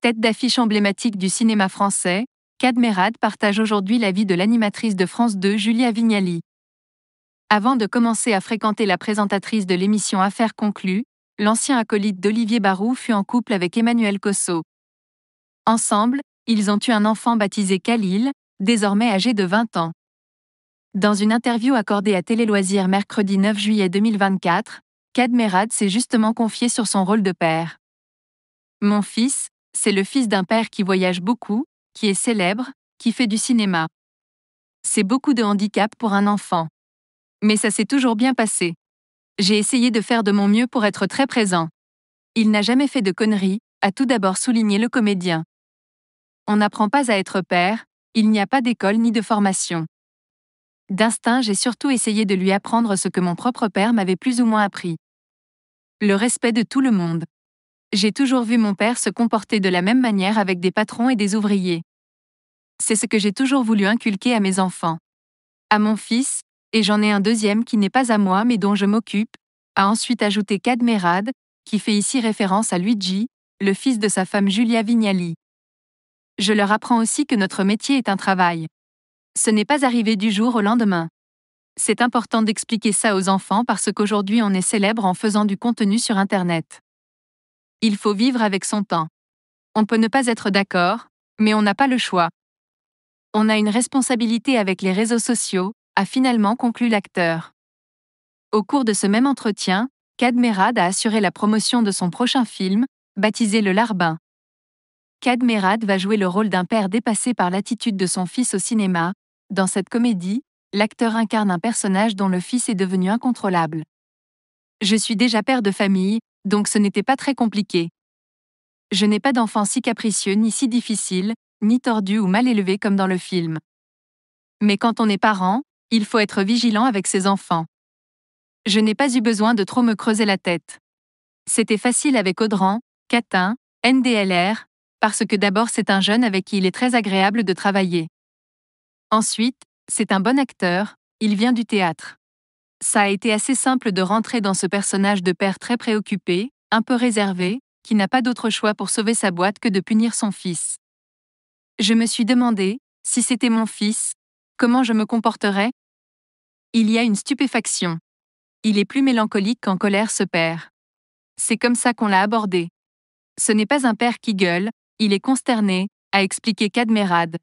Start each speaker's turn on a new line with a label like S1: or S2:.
S1: tête d'affiche emblématique du cinéma français, Cadmerad partage aujourd'hui la vie de l'animatrice de France 2 Julia Vignali. Avant de commencer à fréquenter la présentatrice de l'émission Affaires conclues, l'ancien acolyte d'Olivier Barou fut en couple avec Emmanuel Cosso. Ensemble, ils ont eu un enfant baptisé Khalil, désormais âgé de 20 ans. Dans une interview accordée à Loisirs mercredi 9 juillet 2024, Cadmerad s'est justement confié sur son rôle de père. Mon fils, c'est le fils d'un père qui voyage beaucoup, qui est célèbre, qui fait du cinéma. C'est beaucoup de handicap pour un enfant. Mais ça s'est toujours bien passé. J'ai essayé de faire de mon mieux pour être très présent. Il n'a jamais fait de conneries, a tout d'abord souligné le comédien. On n'apprend pas à être père, il n'y a pas d'école ni de formation. D'instinct, j'ai surtout essayé de lui apprendre ce que mon propre père m'avait plus ou moins appris. Le respect de tout le monde. J'ai toujours vu mon père se comporter de la même manière avec des patrons et des ouvriers. C'est ce que j'ai toujours voulu inculquer à mes enfants. À mon fils, et j'en ai un deuxième qui n'est pas à moi mais dont je m'occupe, a ensuite ajouté Cadmerade, qui fait ici référence à Luigi, le fils de sa femme Julia Vignali. Je leur apprends aussi que notre métier est un travail. Ce n'est pas arrivé du jour au lendemain. C'est important d'expliquer ça aux enfants parce qu'aujourd'hui on est célèbre en faisant du contenu sur Internet. Il faut vivre avec son temps. On peut ne pas être d'accord, mais on n'a pas le choix. On a une responsabilité avec les réseaux sociaux, a finalement conclu l'acteur. Au cours de ce même entretien, Merad a assuré la promotion de son prochain film, baptisé Le Larbin. Merad va jouer le rôle d'un père dépassé par l'attitude de son fils au cinéma. Dans cette comédie, l'acteur incarne un personnage dont le fils est devenu incontrôlable. Je suis déjà père de famille, donc ce n'était pas très compliqué. Je n'ai pas d'enfant si capricieux ni si difficile, ni tordu ou mal élevé comme dans le film. Mais quand on est parent, il faut être vigilant avec ses enfants. Je n'ai pas eu besoin de trop me creuser la tête. C'était facile avec Audran, Catin, NDLR, parce que d'abord c'est un jeune avec qui il est très agréable de travailler. Ensuite, c'est un bon acteur, il vient du théâtre ça a été assez simple de rentrer dans ce personnage de père très préoccupé, un peu réservé, qui n'a pas d'autre choix pour sauver sa boîte que de punir son fils. Je me suis demandé, si c'était mon fils, comment je me comporterais Il y a une stupéfaction. Il est plus mélancolique qu'en colère ce père. C'est comme ça qu'on l'a abordé. Ce n'est pas un père qui gueule, il est consterné, a expliqué Cadmerade,